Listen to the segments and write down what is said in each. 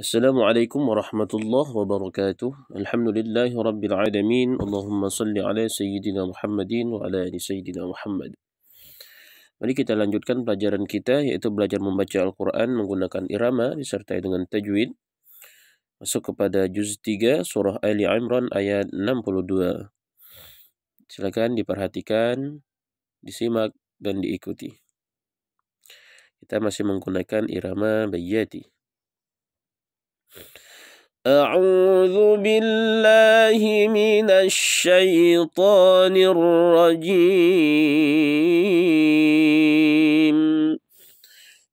السلام عليكم ورحمة الله وبركاته الحمد لله رب العالمين اللهم صل على سيدنا محمد وعلى آل سيدنا محمد Mari kita lanjutkan pelajaran kita yaitu belajar membaca Al-Quran menggunakan irama disertai dengan tajwid. Masuk kepada juz 3 surah Ali Imran ayat 62. Silakan diperhatikan, disimak dan diikuti. Kita masih menggunakan irama bayyati. أعوذ بالله من الشيطان الرجيم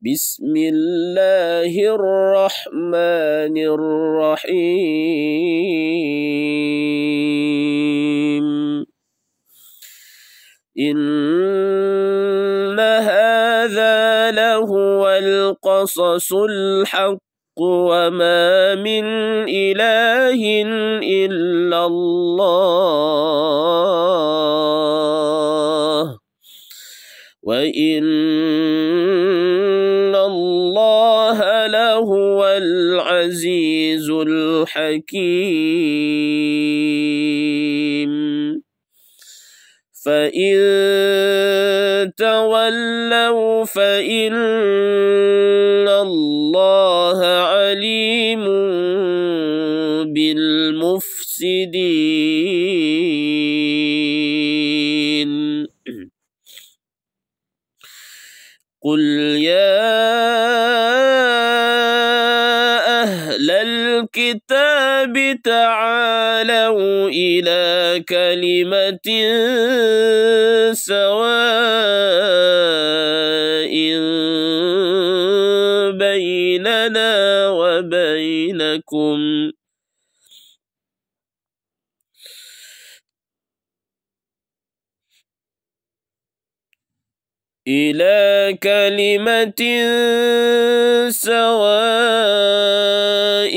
بسم الله الرحمن الرحيم إن هذا لهو القصص الحق وما من إله إلا الله وإن الله لهو العزيز الحكيم فإن تولوا فإن بالمفسدين قل يا أهل الكتاب تعالوا إلى كلمة سواء بيننا وبينكم إلى كلمة سواء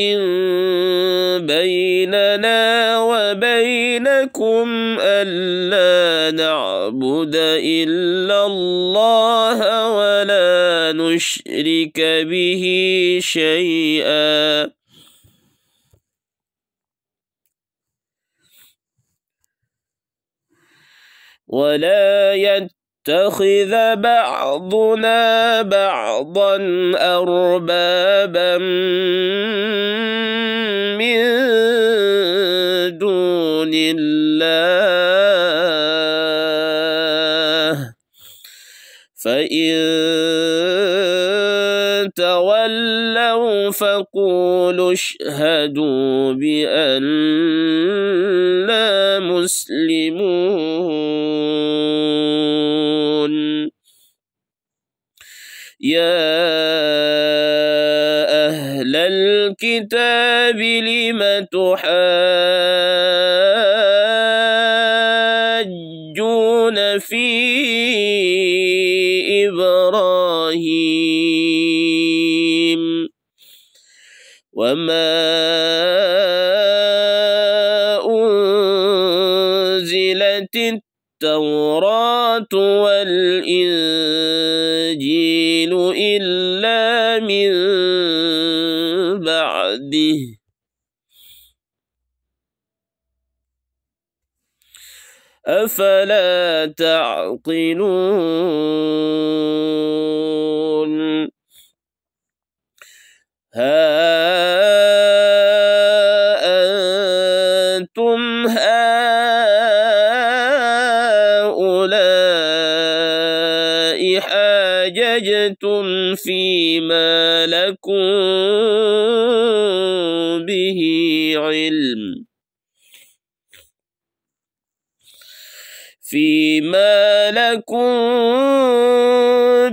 بيننا وبينكم ألا نعبد إلا الله ولا نشرك به شيئا ولا يت يتخذ بعضنا بعضا أربابا من دون الله فإن تولوا فقولوا اشهدوا بأننا مسلمون يا أهل الكتاب لم تحاسبون بعده أفلا تعقلون ها أنتم هؤلاء فِي مَا لكم به علم فِي مَا لكم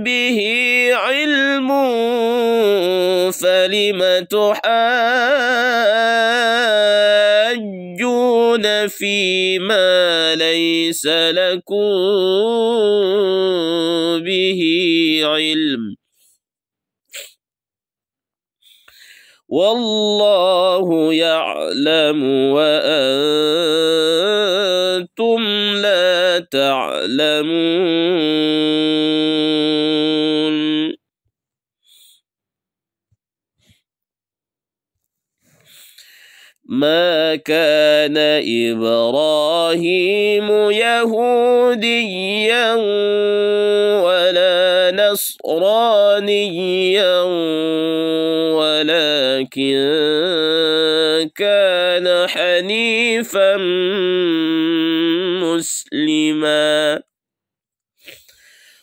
به علم فلم تحاجون تدخلون فيما ليس لكم به علم والله يعلم وأنتم لا تعلمون ما كان إبراهيم يهوديا ولا نصرانيا ولكن كان حنيفا مسلما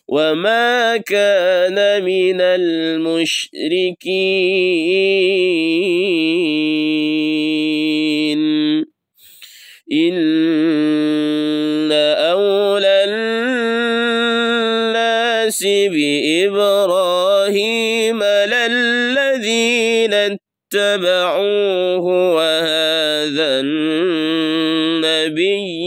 وما كان من المشركين إن أولى الناس بإبراهيم للذين اتبعوه وهذا النبي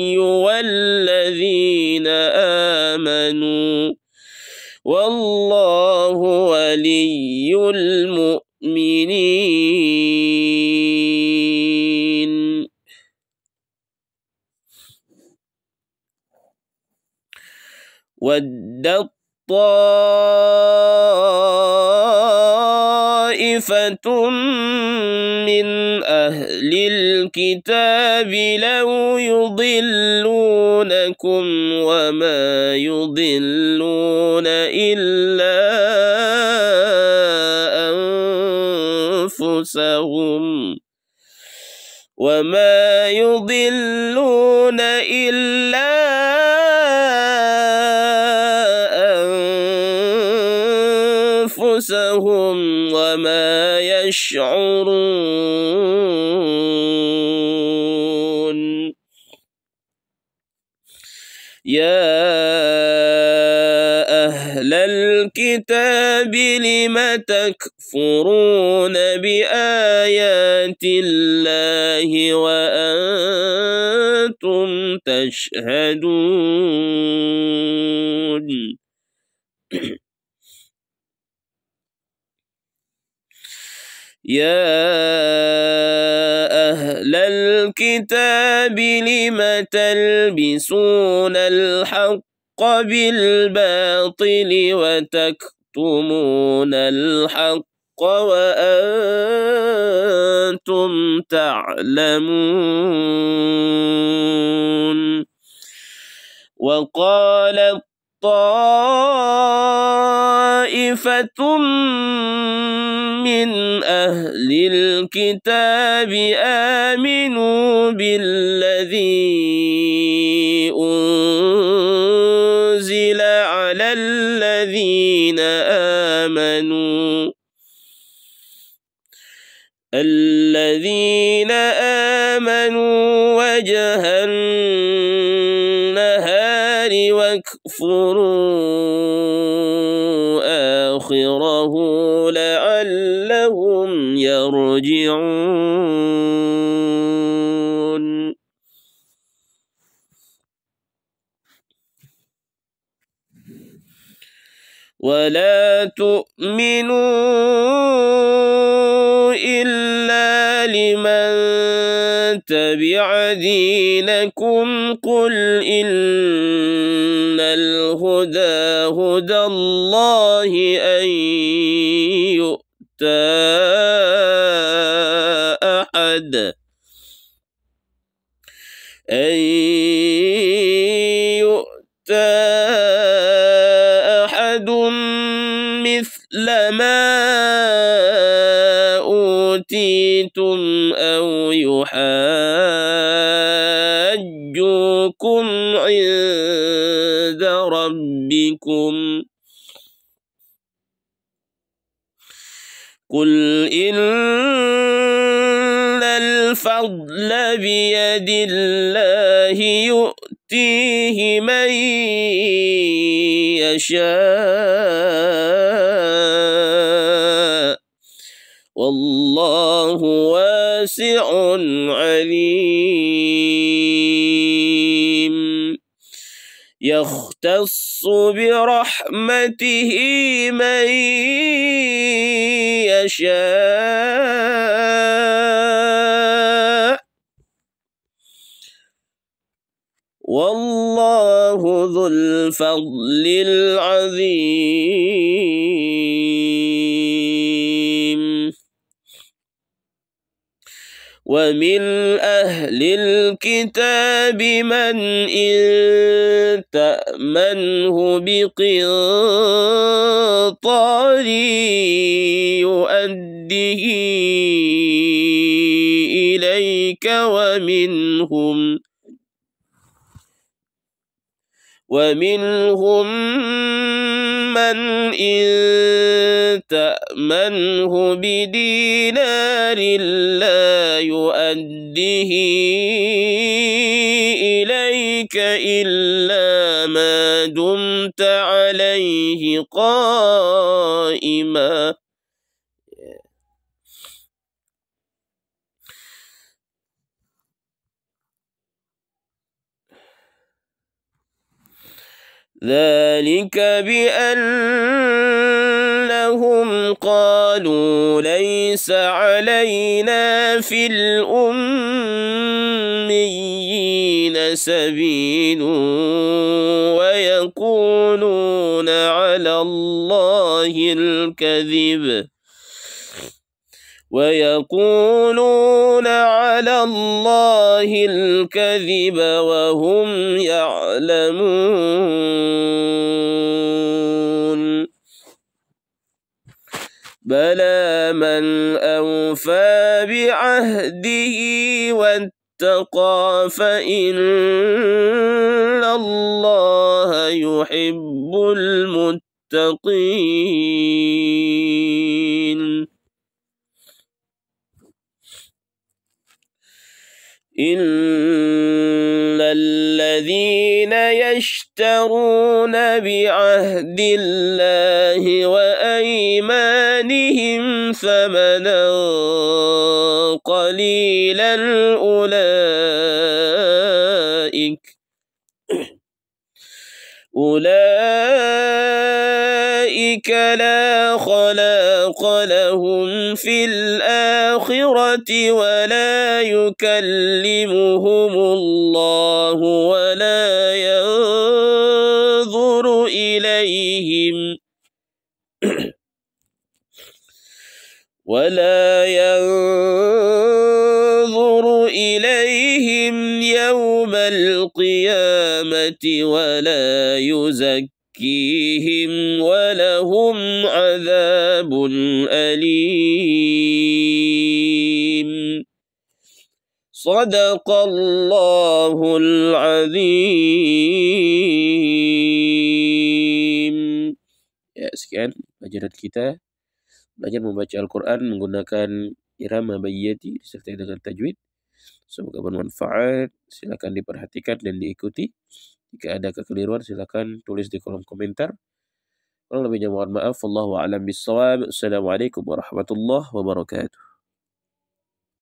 والله ولي المؤمنين ودت طائفة من أهل الكتاب لو يضلونكم وما يضل تجدون إلا أنفسهم وما يضلون إلا أنفسهم وما يشعرون الكتاب لم تكفرون بآيات الله وأنتم تشهدون يا أهل الكتاب لم تلبسون الحق بالباطل وتكتمون الحق وأنتم تعلمون وقال طائفة من أهل الكتاب آمنوا بالذي أنزل ولا تؤمنوا إلا لمن تبع دينكم قل إن الهدى هدى الله أن عند ربكم قل إن الفضل بيد الله يؤتيه من يشاء والله واسع عليم يختص برحمته من يشاء والله ذو الفضل العظيم ومن أهل الكتاب من إن تأمنه بقنطار يؤده إليك ومنهم ومنهم من إن تأمنه بدينار لا يؤده إليك إلا ما دمت عليه قائما ذلك بأنهم قالوا ليس علينا في الأميين سبيل ويقولون على الله الكذب ويقولون على الله الكذب وهم يعلمون بلى من أوفى بعهده واتقى فإن الله يحب المتقين إن الذين يشترون بعهد الله وأيمانهم ثمنا قليلا أولئك أولئك ذلك لا خلاق لهم في الآخرة ولا يكلمهم الله ولا ينظر إليهم ولا ينظر إليهم يوم القيامة ولا يزكي يزكيهم ولهم عذاب أليم صدق الله العظيم Ya sekian pelajaran kita belajar membaca Al-Quran menggunakan irama bayyati disertai dengan tajwid semoga bermanfaat silakan diperhatikan dan diikuti jika ada kekeliruan silakan tulis di kolom komentar. Kalau lebihnya mohon maaf. Wallahu a'lam bissawab. Assalamualaikum warahmatullahi wabarakatuh.